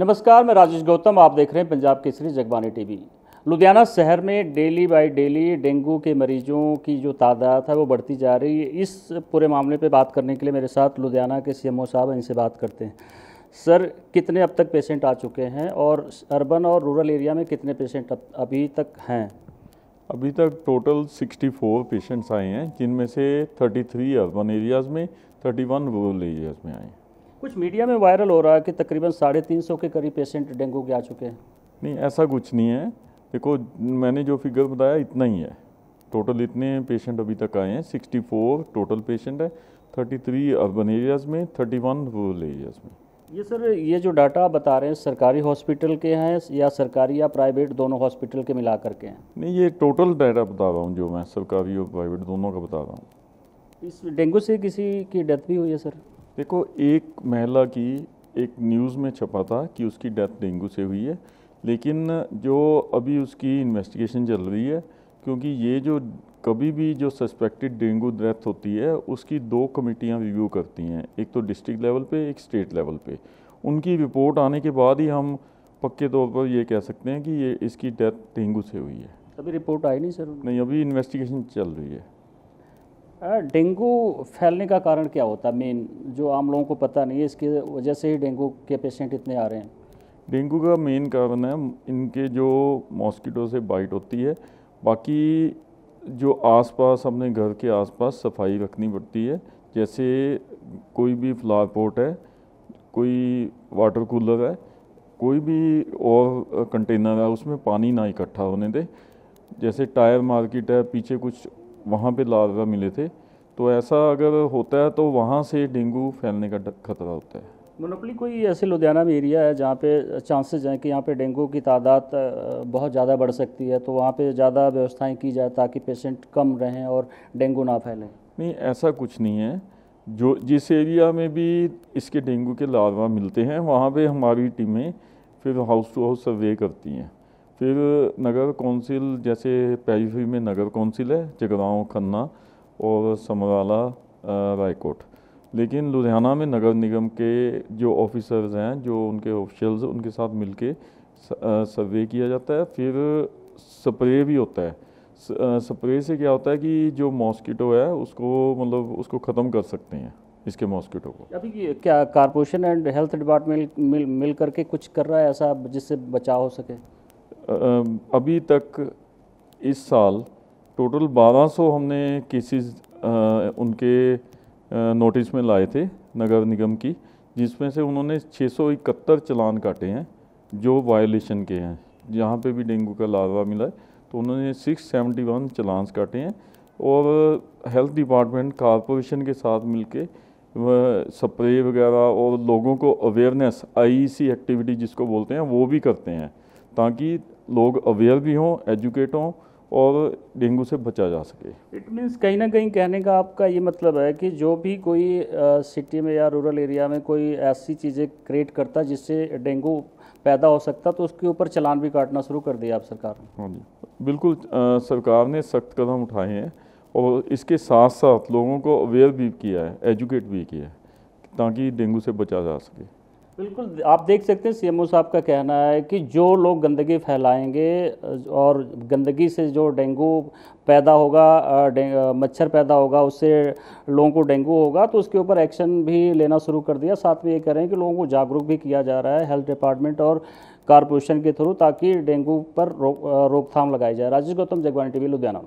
नमस्कार मैं राजेश गौतम आप देख रहे हैं पंजाब केसरी जगबानी टीवी लुधियाना शहर में डेली बाय डेली डेंगू के मरीजों की जो तादाद है वो बढ़ती जा रही है इस पूरे मामले पे बात करने के लिए मेरे साथ लुधियाना के सीएमओ साहब इनसे बात करते हैं सर कितने अब तक पेशेंट आ चुके हैं और अर्बन और रूरल एरिया में कितने पेशेंट अभी तक हैं अभी तक टोटल 64 पेशेंट्स आए हैं जिनमें से 33 अर्बन एरियाज़ में 31 रूरल एरियाज़ में आए हैं कुछ मीडिया में वायरल हो रहा है कि तकरीबन साढ़े तीन सौ के करीब पेशेंट डेंगू के आ चुके हैं नहीं ऐसा कुछ नहीं है देखो मैंने जो फिगर बताया इतना ही है टोटल इतने पेशेंट अभी तक आए हैं सिक्सटी फोर टोटल पेशेंट है थर्टी थ्री अर्बन एरियाज़ में थर्टी वन रूरल एरियाज़ में ये सर ये जो डाटा आप बता रहे हैं सरकारी हॉस्पिटल के हैं या सरकारी या प्राइवेट दोनों हॉस्पिटल के मिला करके हैं नहीं ये टोटल डाटा बता रहा हूँ जो मैं सरकारी और प्राइवेट दोनों का बता रहा हूँ इस डेंगू से किसी की डेथ भी हुई है सर देखो एक महिला की एक न्यूज़ में छपा था कि उसकी डेथ डेंगू से हुई है लेकिन जो अभी उसकी इन्वेस्टिगेशन चल रही है क्योंकि ये जो कभी भी जो सस्पेक्टेड डेंगू डेथ होती है उसकी दो कमेटियाँ रिव्यू करती हैं एक तो डिस्ट्रिक्ट लेवल पे एक स्टेट लेवल पे उनकी रिपोर्ट आने के बाद ही हम पक्के तौर पर ये कह सकते हैं कि ये इसकी डेथ डेंगू से हुई है अभी रिपोर्ट आई नहीं सर नहीं अभी इन्वेस्टिगेशन चल रही है डेंगू फैलने का कारण क्या होता है मेन जो आम लोगों को पता नहीं है इसकी वजह से ही डेंगू के पेशेंट इतने आ रहे हैं डेंगू का मेन कारण है इनके जो मॉस्किटो से बाइट होती है बाकी जो आसपास अपने घर के आसपास सफाई रखनी पड़ती है जैसे कोई भी फ्लावर पोट है कोई वाटर कूलर है कोई भी और कंटेनर है उसमें पानी ना इकट्ठा होने दे जैसे टायर मार्केट है पीछे कुछ वहाँ पे लार्वा मिले थे तो ऐसा अगर होता है तो वहाँ से डेंगू फैलने का खतरा होता है मोनोपली कोई ऐसे लुधियाना में एरिया है जहाँ पे चांसेस हैं कि यहाँ पे डेंगू की तादाद बहुत ज़्यादा बढ़ सकती है तो वहाँ पे ज़्यादा व्यवस्थाएं की जाए ताकि पेशेंट कम रहें और डेंगू ना फैलें नहीं ऐसा कुछ नहीं है जो जिस एरिया में भी इसके डेंगू के लार्वा मिलते हैं वहाँ पे हमारी टीमें फिर हाउस टू हाउस सर्वे करती हैं फिर नगर कौंसिल जैसे पैरीफी में नगर कौंसिल है जगराव खन्ना और समराला रायकोट लेकिन लुधियाना में नगर निगम के जो ऑफिसर्स हैं जो उनके ऑफिशल्स उनके साथ मिलके सर्वे किया जाता है फिर स्प्रे भी होता है स्प्रे से क्या होता है कि जो मॉस्किटो है उसको मतलब उसको ख़त्म कर सकते हैं इसके मॉस्किटो को अभी क्या कारपोरेशन एंड हेल्थ डिपार्टमेंट मिल मिल करके कुछ कर रहा है ऐसा जिससे बचाव हो सके अभी तक इस साल टोटल 1200 हमने केसेस उनके नोटिस में लाए थे नगर निगम की जिसमें से उन्होंने 671 चलान काटे हैं जो वायोलेशन के हैं जहाँ पे भी डेंगू का लार्वा मिला है तो उन्होंने 671 चलान काटे हैं और हेल्थ डिपार्टमेंट कॉरपोरेशन के साथ मिलके स्प्रे वगैरह और लोगों को अवेयरनेस आईसी एक्टिविटी जिसको बोलते हैं वो भी करते हैं ताकि लोग अवेयर भी हों एजुकेट हों और डेंगू से बचा जा सके इट मीन्स कहीं ना कहीं कहने का आपका ये मतलब है कि जो भी कोई सिटी में या रूरल एरिया में कोई ऐसी चीज़ें क्रिएट करता जिससे डेंगू पैदा हो सकता तो उसके ऊपर चलान भी काटना शुरू कर दिया आप सरकार ने हाँ जी बिल्कुल आ, सरकार ने सख्त कदम उठाए हैं और इसके साथ साथ लोगों को अवेयर भी किया है एजुकेट भी किया है ताकि डेंगू से बचा जा सके बिल्कुल आप देख सकते हैं सीएमओ साहब का कहना है कि जो लोग गंदगी फैलाएंगे और गंदगी से जो डेंगू पैदा होगा मच्छर पैदा होगा उससे लोगों को डेंगू होगा तो उसके ऊपर एक्शन भी लेना शुरू कर दिया साथ में ये कह रहे हैं कि लोगों को जागरूक भी किया जा रहा है हेल्थ डिपार्टमेंट और कारपोरेशन के थ्रू ताकि डेंगू पर रोकथाम लगाई जाए राजेश गौतम जगवानी टीवी लुधियाना